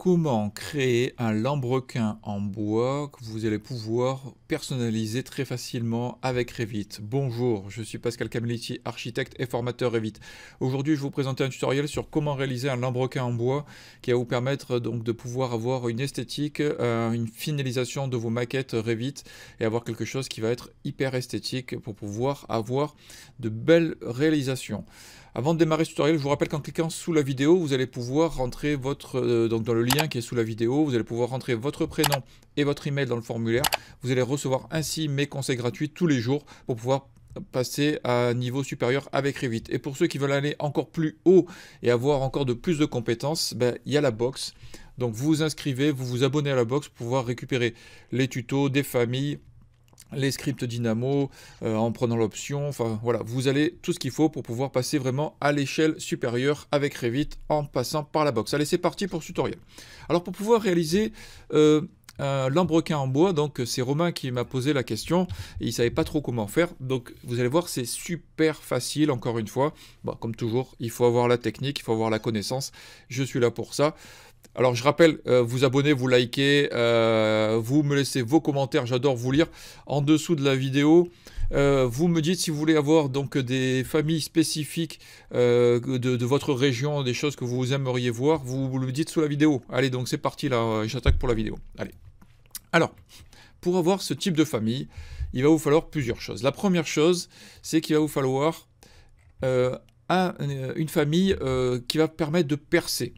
comment créer un lambrequin en bois que vous allez pouvoir personnaliser très facilement avec Revit. Bonjour, je suis Pascal Cameliti, architecte et formateur Revit. Aujourd'hui, je vais vous présenter un tutoriel sur comment réaliser un lambrequin en bois qui va vous permettre donc de pouvoir avoir une esthétique, euh, une finalisation de vos maquettes Revit et avoir quelque chose qui va être hyper esthétique pour pouvoir avoir de belles réalisations. Avant de démarrer ce tutoriel, je vous rappelle qu'en cliquant sous la vidéo, vous allez pouvoir rentrer votre, euh, donc dans le lien qui est sous la vidéo, vous allez pouvoir rentrer votre prénom et votre email dans le formulaire. Vous allez recevoir ainsi mes conseils gratuits tous les jours pour pouvoir passer à un niveau supérieur avec Revit. Et pour ceux qui veulent aller encore plus haut et avoir encore de plus de compétences, ben, il y a la box. Donc vous vous inscrivez, vous vous abonnez à la box pour pouvoir récupérer les tutos des familles, les scripts Dynamo euh, en prenant l'option. Enfin voilà, vous allez tout ce qu'il faut pour pouvoir passer vraiment à l'échelle supérieure avec Revit en passant par la box. Allez, c'est parti pour ce tutoriel. Alors pour pouvoir réaliser euh, lambrequin en bois, donc c'est Romain qui m'a posé la question, Il il savait pas trop comment faire, donc vous allez voir c'est super facile encore une fois, comme toujours il faut avoir la technique, il faut avoir la connaissance, je suis là pour ça, alors je rappelle, euh, vous abonnez, vous likez, euh, vous me laissez vos commentaires, j'adore vous lire en dessous de la vidéo. Euh, vous me dites si vous voulez avoir donc des familles spécifiques de, votre région, des choses que vous aimeriez voir, vous, vous le dites sous la vidéo. Allez, donc c'est parti là, j'attaque pour la vidéo. Allez. Alors, pour avoir ce type de famille, il va vous falloir plusieurs choses. La première chose, c'est qu'il va vous falloir une famille qui va permettre de percer.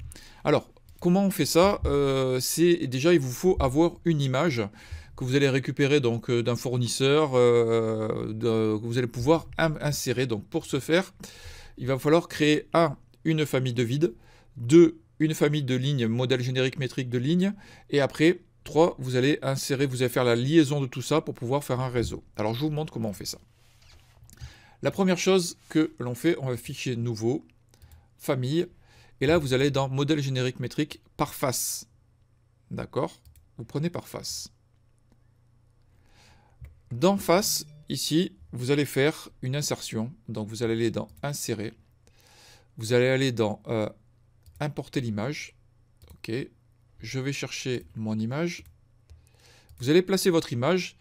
Alors, Comment on fait ça euh, C'est déjà il vous faut avoir une image que vous allez récupérer donc euh, d'un fournisseur euh, que vous allez pouvoir insérer. Donc pour ce faire, il va falloir créer un une famille de vide, deux une famille de lignes, modèle générique métrique de lignes, et après 3, vous allez insérer, vous allez faire la liaison de tout ça pour pouvoir faire un réseau. Alors je vous montre comment on fait ça. La première chose que l'on fait, on va fichier nouveau, famille, et là, vous allez dans modèle générique métrique par face. D'accord Vous prenez par face. Dans face, ici, vous allez faire une insertion. Donc vous allez aller dans insérer. Vous allez aller dans euh, importer l'image. Ok. Je vais chercher mon image. Vous allez placer votre image.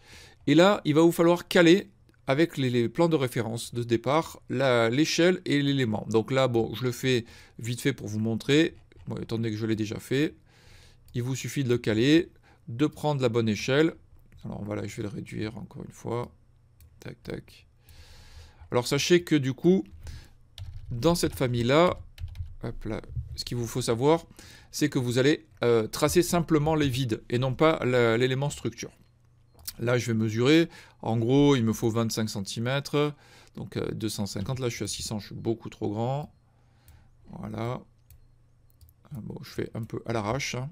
Et là, il va vous falloir caler avec les, plans de référence de départ, l'échelle et l'élément. Donc là, bon, je le fais vite fait pour vous montrer. Attendez étant que je l'ai déjà fait, il vous suffit de le caler, de prendre la bonne échelle. Alors voilà, je vais le réduire encore une fois. Tac, tac. Alors sachez que du coup, dans cette famille-là, ce qu'il vous faut savoir, c'est que vous allez euh, tracer simplement les vides et non pas l'élément structure. Là, je vais mesurer. En gros, il me faut 25 cm. Donc 250. Euh, là, je suis à 600. Je suis beaucoup trop grand. Voilà. Ah, bon, je fais un peu à l'arrache. Hein.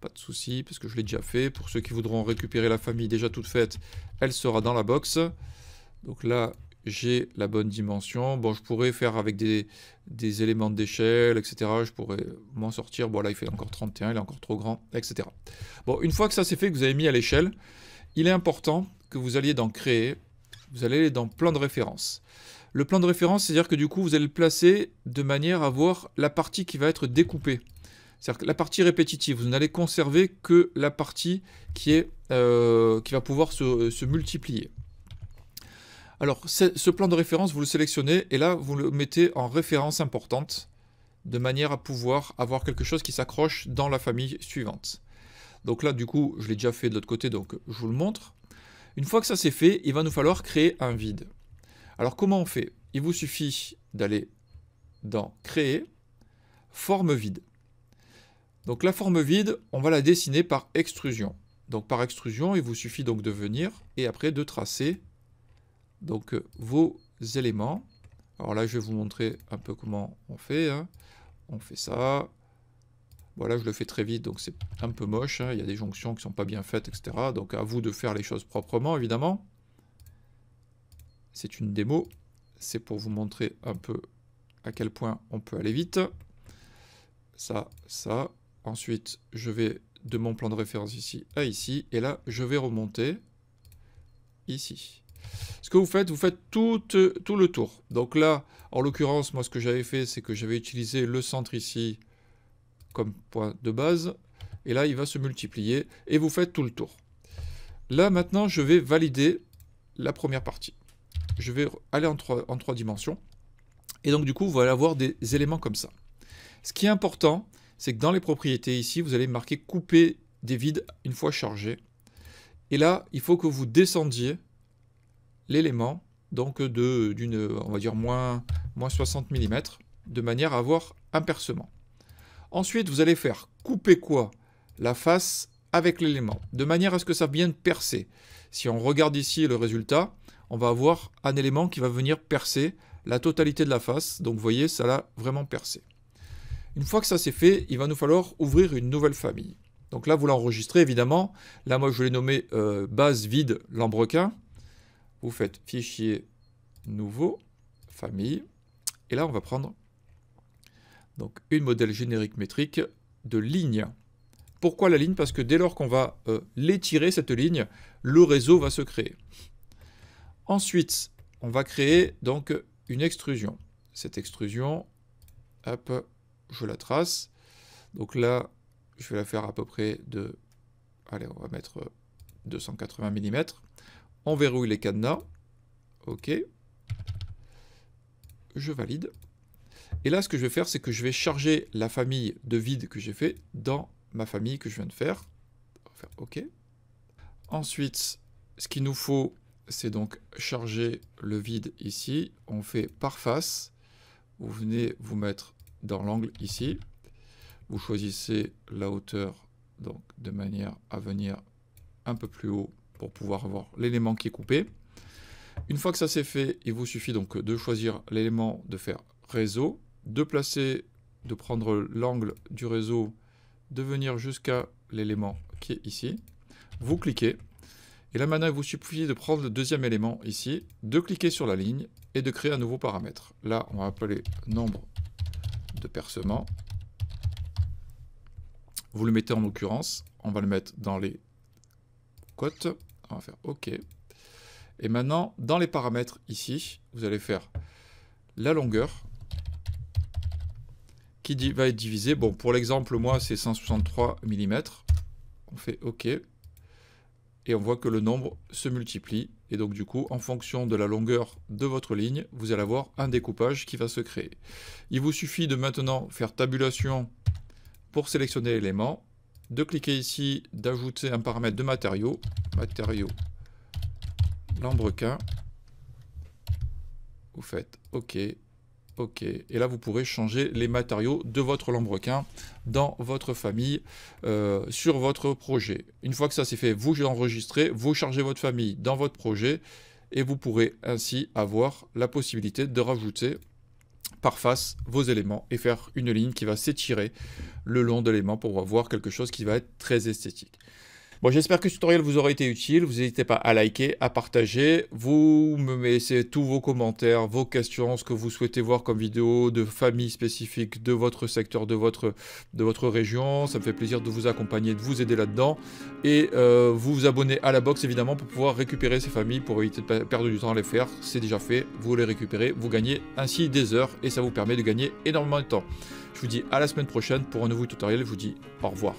Pas de souci, parce que je l'ai déjà fait. Pour ceux qui voudront récupérer la famille déjà toute faite, elle sera dans la box. Donc là, j'ai la bonne dimension. Bon, je pourrais faire avec des, des éléments d'échelle, etc. Je pourrais m'en sortir. Bon, là, il fait encore 31, il est encore trop grand, etc. Bon, une fois que ça c'est fait, que vous avez mis à l'échelle, il est important que vous alliez dans Créer, vous allez dans Plan de référence. Le plan de référence, c'est-à-dire que du coup, vous allez le placer de manière à voir la partie qui va être découpée. C'est-à-dire que la partie répétitive, vous n'allez conserver que la partie qui, est, euh, qui va pouvoir se euh, multiplier. Alors, ce plan de référence, vous le sélectionnez et là, vous le mettez en référence importante de manière à pouvoir avoir quelque chose qui s'accroche dans la famille suivante. Donc là, du coup, je l'ai déjà fait de l'autre côté, donc je vous le montre. Une fois que ça c'est fait, il va nous falloir créer un vide. Alors comment on fait Il vous suffit d'aller dans Créer, Forme vide. Donc la forme vide, on va la dessiner par extrusion. Donc par extrusion, il vous suffit donc de venir et après de tracer donc vos éléments. Alors là, je vais vous montrer un peu comment on fait. Hein. On fait ça, voilà, je le fais très vite, donc c'est un peu moche. Hein. Il y a des jonctions qui ne sont pas bien faites, etc. Donc à vous de faire les choses proprement, évidemment. C'est une démo. C'est pour vous montrer un peu à quel point on peut aller vite. Ça, ça. Ensuite, je vais de mon plan de référence ici à ici. Et là, je vais remonter ici. Ce que vous faites, vous faites tout euh, le tour. Donc là, en l'occurrence, moi, ce que j'avais fait, c'est que j'avais utilisé le centre ici, comme point de base, et là il va se multiplier, et vous faites tout le tour. Là maintenant je vais valider la première partie. Je vais aller en trois, en trois dimensions, et donc du coup vous allez avoir des éléments comme ça. Ce qui est important, c'est que dans les propriétés ici, vous allez marquer couper des vides une fois chargé. Et là, il faut que vous descendiez l'élément, donc d'une, on va dire, moins, moins 60 mm, de manière à avoir un percement. Ensuite, vous allez faire couper quoi La face avec l'élément, de manière à ce que ça vienne percer. Si on regarde ici le résultat, on va avoir un élément qui va venir percer la totalité de la face. Donc vous voyez, ça l'a vraiment percé. Une fois que ça c'est fait, il va nous falloir ouvrir une nouvelle famille. Donc là, vous l'enregistrez évidemment. Là, moi, je l'ai nommé euh, base vide lambrequin. Vous faites fichier nouveau, famille. Et là, on va prendre donc une modèle générique métrique de ligne. Pourquoi la ligne Parce que dès lors qu'on va euh, l'étirer, cette ligne, le réseau va se créer. Ensuite, on va créer donc une extrusion. Cette extrusion, je la trace. Donc là, je vais la faire à peu près de... Allez, on va mettre 280 euh, mm. On verrouille les cadenas. OK. Je valide. Et là, ce que je vais faire, c'est que je vais charger la famille de vide que j'ai fait dans ma famille que je viens de faire. On va faire OK. Ensuite, ce qu'il nous faut, c'est donc charger le vide ici. On fait par face. Vous venez vous mettre dans l'angle ici. Vous choisissez la hauteur donc de manière à venir un peu plus haut pour pouvoir voir l'élément qui est coupé. Une fois que ça c'est fait, il vous suffit donc de choisir l'élément de faire réseau de placer, de prendre l'angle du réseau, de venir jusqu'à l'élément qui est ici. Vous cliquez, et là maintenant il vous suffit de prendre le deuxième élément ici, de cliquer sur la ligne et de créer un nouveau paramètre. Là on va appeler nombre de percements. Vous le mettez en occurrence, on va le mettre dans les cotes. On va faire OK. Et maintenant, dans les paramètres ici, vous allez faire la longueur qui va être divisé. Bon, pour l'exemple, moi, c'est 163 mm. On fait OK. Et on voit que le nombre se multiplie. Et donc, du coup, en fonction de la longueur de votre ligne, vous allez avoir un découpage qui va se créer. Il vous suffit de maintenant faire tabulation pour sélectionner l'élément, de cliquer ici, d'ajouter un paramètre de matériau, matériau lambrequin. Vous faites OK, et là, vous pourrez changer les matériaux de votre lambrequin dans votre famille euh, sur votre projet. Une fois que ça c'est fait, vous enregistrez, vous chargez votre famille dans votre projet et vous pourrez ainsi avoir la possibilité de rajouter par face vos éléments et faire une ligne qui va s'étirer le long de l'élément pour avoir quelque chose qui va être très esthétique. Bon, j'espère que ce tutoriel vous aura été utile. Vous n'hésitez pas à liker, à partager. Vous me laissez tous vos commentaires, vos questions, ce que vous souhaitez voir comme vidéo de famille spécifique de votre secteur, de votre, de votre région. Ça me fait plaisir de vous accompagner, de vous aider là-dedans. Et euh, vous vous abonnez à la box, évidemment, pour pouvoir récupérer ces familles, pour éviter de perdre du temps à les faire. C'est déjà fait. Vous les récupérez, vous gagnez ainsi des heures et ça vous permet de gagner énormément de temps. Je vous dis à la semaine prochaine pour un nouveau tutoriel. Je vous dis au revoir.